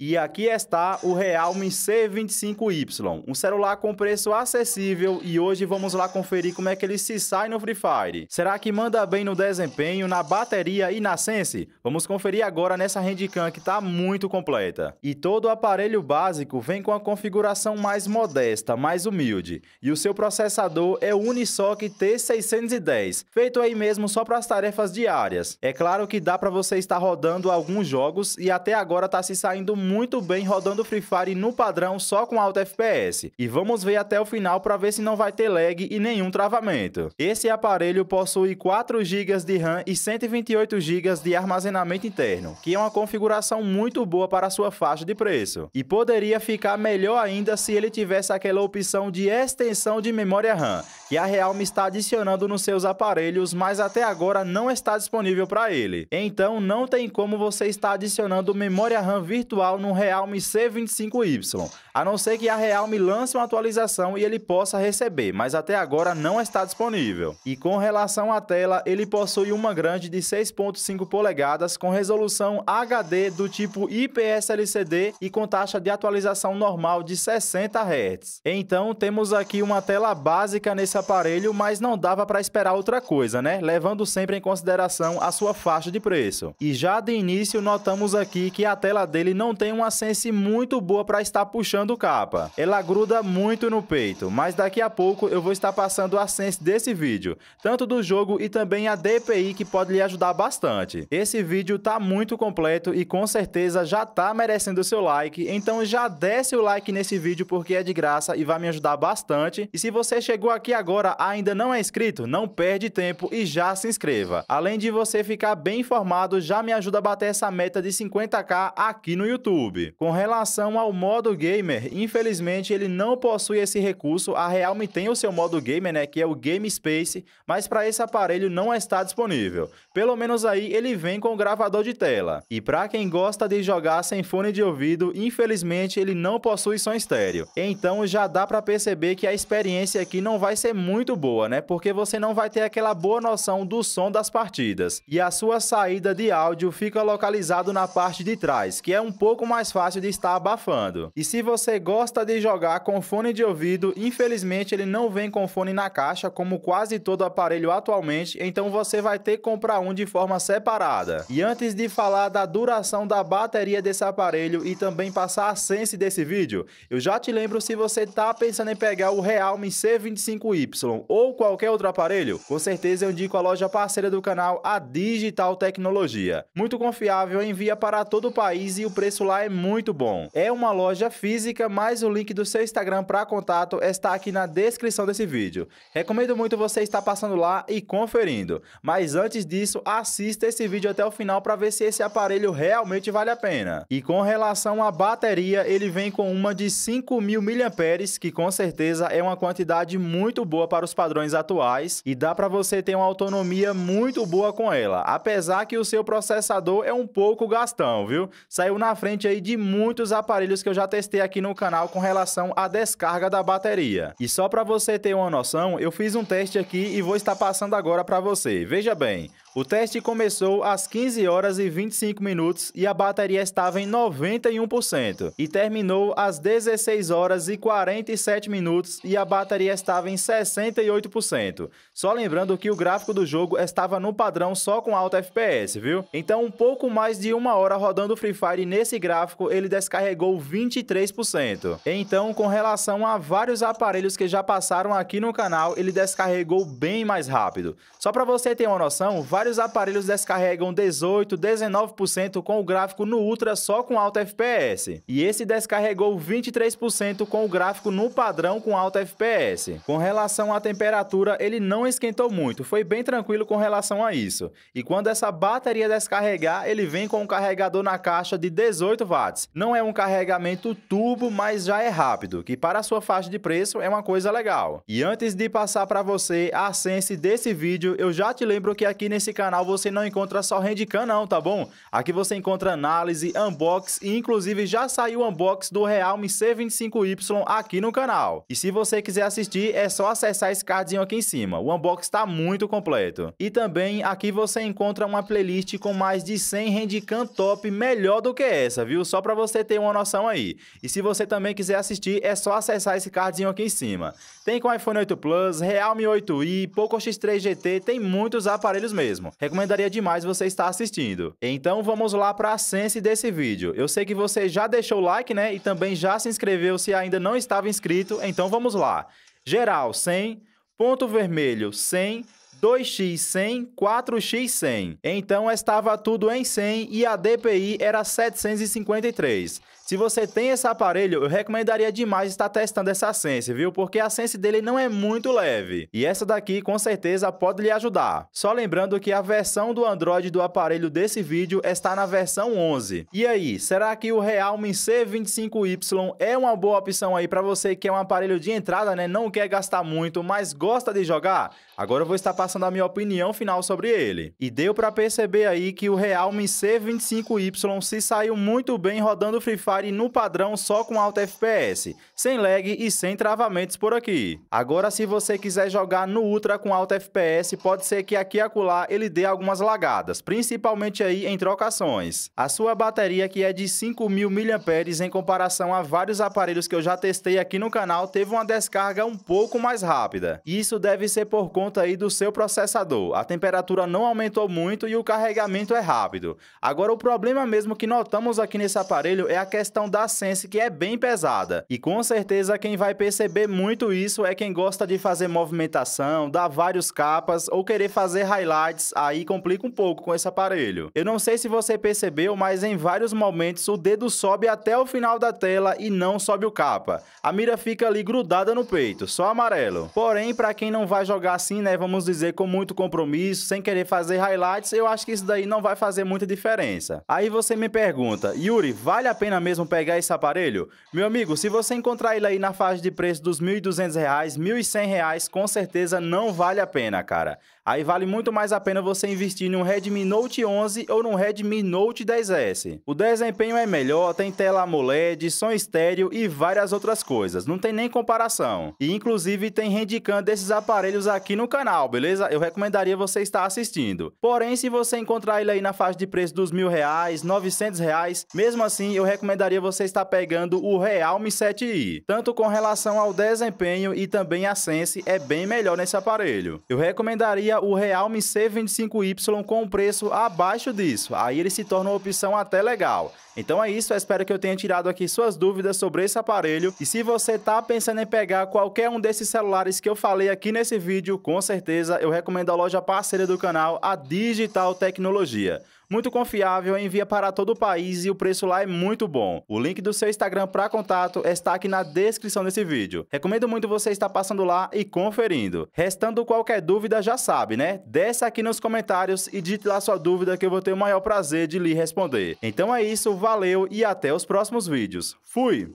E aqui está o Realme C25Y, um celular com preço acessível e hoje vamos lá conferir como é que ele se sai no Free Fire. Será que manda bem no desempenho, na bateria e na Sense? Vamos conferir agora nessa Handicam que está muito completa. E todo o aparelho básico vem com a configuração mais modesta, mais humilde. E o seu processador é o Unisoc T610, feito aí mesmo só para as tarefas diárias. É claro que dá para você estar rodando alguns jogos e até agora está se saindo muito muito bem rodando Free Fire no padrão só com alto FPS. E vamos ver até o final para ver se não vai ter lag e nenhum travamento. Esse aparelho possui 4 GB de RAM e 128 GB de armazenamento interno, que é uma configuração muito boa para sua faixa de preço. E poderia ficar melhor ainda se ele tivesse aquela opção de extensão de memória RAM, que a Realme está adicionando nos seus aparelhos, mas até agora não está disponível para ele. Então não tem como você estar adicionando memória RAM virtual no Realme C25Y, a não ser que a Realme lance uma atualização e ele possa receber, mas até agora não está disponível. E com relação à tela, ele possui uma grande de 6.5 polegadas com resolução HD do tipo IPS LCD e com taxa de atualização normal de 60 Hz. Então temos aqui uma tela básica nesse aparelho, mas não dava para esperar outra coisa, né? Levando sempre em consideração a sua faixa de preço. E já de início notamos aqui que a tela dele não tem uma sense muito boa para estar puxando capa. Ela gruda muito no peito, mas daqui a pouco eu vou estar passando a sense desse vídeo, tanto do jogo e também a DPI que pode lhe ajudar bastante. Esse vídeo tá muito completo e com certeza já tá merecendo o seu like, então já desce o like nesse vídeo porque é de graça e vai me ajudar bastante. E se você chegou aqui agora agora ainda não é inscrito, não perde tempo e já se inscreva. Além de você ficar bem informado, já me ajuda a bater essa meta de 50k aqui no YouTube. Com relação ao modo gamer, infelizmente ele não possui esse recurso. A Realme tem o seu modo gamer, né, que é o Game Space, mas para esse aparelho não está disponível. Pelo menos aí ele vem com gravador de tela. E para quem gosta de jogar sem fone de ouvido, infelizmente ele não possui som estéreo. Então já dá para perceber que a experiência aqui não vai ser muito boa, né? Porque você não vai ter aquela boa noção do som das partidas. E a sua saída de áudio fica localizado na parte de trás, que é um pouco mais fácil de estar abafando. E se você gosta de jogar com fone de ouvido, infelizmente ele não vem com fone na caixa, como quase todo aparelho atualmente, então você vai ter que comprar um de forma separada. E antes de falar da duração da bateria desse aparelho e também passar a sense desse vídeo, eu já te lembro se você tá pensando em pegar o Realme C25i ou qualquer outro aparelho? Com certeza eu indico a loja parceira do canal, a Digital Tecnologia. Muito confiável, envia para todo o país e o preço lá é muito bom. É uma loja física, mas o link do seu Instagram para contato está aqui na descrição desse vídeo. Recomendo muito você estar passando lá e conferindo. Mas antes disso, assista esse vídeo até o final para ver se esse aparelho realmente vale a pena. E com relação à bateria, ele vem com uma de 5.000 mAh, que com certeza é uma quantidade muito boa boa para os padrões atuais e dá para você ter uma autonomia muito boa com ela, apesar que o seu processador é um pouco gastão, viu? Saiu na frente aí de muitos aparelhos que eu já testei aqui no canal com relação à descarga da bateria. E só para você ter uma noção, eu fiz um teste aqui e vou estar passando agora para você. Veja bem, o teste começou às 15 horas e 25 minutos e a bateria estava em 91% e terminou às 16 horas e 47 minutos e a bateria estava em 68%. Só lembrando que o gráfico do jogo estava no padrão só com alta FPS, viu? Então, um pouco mais de uma hora rodando Free Fire nesse gráfico, ele descarregou 23%. Então, com relação a vários aparelhos que já passaram aqui no canal, ele descarregou bem mais rápido. Só para você ter uma noção, vários vários aparelhos descarregam 18, 19% com o gráfico no Ultra só com alta FPS. E esse descarregou 23% com o gráfico no padrão com alta FPS. Com relação à temperatura, ele não esquentou muito, foi bem tranquilo com relação a isso. E quando essa bateria descarregar, ele vem com um carregador na caixa de 18 watts. Não é um carregamento turbo, mas já é rápido, que para sua faixa de preço é uma coisa legal. E antes de passar para você a sense desse vídeo, eu já te lembro que aqui nesse nesse canal você não encontra só Handicam não, tá bom? Aqui você encontra análise, unbox e inclusive já saiu o unbox do Realme C25Y aqui no canal. E se você quiser assistir, é só acessar esse cardzinho aqui em cima. O unbox está muito completo. E também aqui você encontra uma playlist com mais de 100 Handicam top melhor do que essa, viu? Só para você ter uma noção aí. E se você também quiser assistir, é só acessar esse cardzinho aqui em cima. Tem com iPhone 8 Plus, Realme 8i, Poco X3 GT, tem muitos aparelhos mesmo mesmo. Recomendaria demais você estar assistindo. Então vamos lá para a sense desse vídeo. Eu sei que você já deixou o like, né? E também já se inscreveu se ainda não estava inscrito. Então vamos lá. Geral 100, ponto vermelho 100, 2x 100, 4x 100. Então estava tudo em 100 e a DPI era 753. Se você tem esse aparelho, eu recomendaria demais estar testando essa Sense, viu? Porque a Sense dele não é muito leve. E essa daqui, com certeza, pode lhe ajudar. Só lembrando que a versão do Android do aparelho desse vídeo está na versão 11. E aí, será que o Realme C25Y é uma boa opção aí para você que é um aparelho de entrada, né? Não quer gastar muito, mas gosta de jogar? Agora eu vou estar passando a minha opinião final sobre ele. E deu para perceber aí que o Realme C25Y se saiu muito bem rodando Free Fire pare no padrão só com alta FPS, sem lag e sem travamentos por aqui. Agora se você quiser jogar no Ultra com alta FPS, pode ser que aqui e acolá ele dê algumas lagadas, principalmente aí em trocações. A sua bateria que é de 5.000 mAh em comparação a vários aparelhos que eu já testei aqui no canal, teve uma descarga um pouco mais rápida. Isso deve ser por conta aí do seu processador. A temperatura não aumentou muito e o carregamento é rápido. Agora o problema mesmo que notamos aqui nesse aparelho é a questão questão da Sense que é bem pesada. E com certeza quem vai perceber muito isso é quem gosta de fazer movimentação, dar vários capas ou querer fazer highlights, aí complica um pouco com esse aparelho. Eu não sei se você percebeu, mas em vários momentos o dedo sobe até o final da tela e não sobe o capa. A mira fica ali grudada no peito, só amarelo. Porém, para quem não vai jogar assim, né, vamos dizer com muito compromisso, sem querer fazer highlights, eu acho que isso daí não vai fazer muita diferença. Aí você me pergunta, Yuri, vale a pena mesmo mesmo pegar esse aparelho? Meu amigo, se você encontrar ele aí na faixa de preço dos R$ 1.200, R$ 1.100, com certeza não vale a pena, cara. Aí vale muito mais a pena você investir num Redmi Note 11 ou num Redmi Note 10S. O desempenho é melhor, tem tela AMOLED, som estéreo e várias outras coisas. Não tem nem comparação. E inclusive tem rendicam desses aparelhos aqui no canal, beleza? Eu recomendaria você estar assistindo. Porém, se você encontrar ele aí na faixa de preço dos mil reais, novecentos reais, mesmo assim eu recomendaria você estar pegando o Realme 7i. Tanto com relação ao desempenho e também a Sense é bem melhor nesse aparelho. Eu recomendaria o Realme C25Y com um preço abaixo disso. Aí ele se torna uma opção até legal. Então é isso, espero que eu tenha tirado aqui suas dúvidas sobre esse aparelho. E se você está pensando em pegar qualquer um desses celulares que eu falei aqui nesse vídeo, com certeza eu recomendo a loja parceira do canal, a Digital Tecnologia muito confiável, envia para todo o país e o preço lá é muito bom. O link do seu Instagram para contato está aqui na descrição desse vídeo. Recomendo muito você estar passando lá e conferindo. Restando qualquer dúvida, já sabe, né? Desce aqui nos comentários e digite lá sua dúvida que eu vou ter o maior prazer de lhe responder. Então é isso, valeu e até os próximos vídeos. Fui!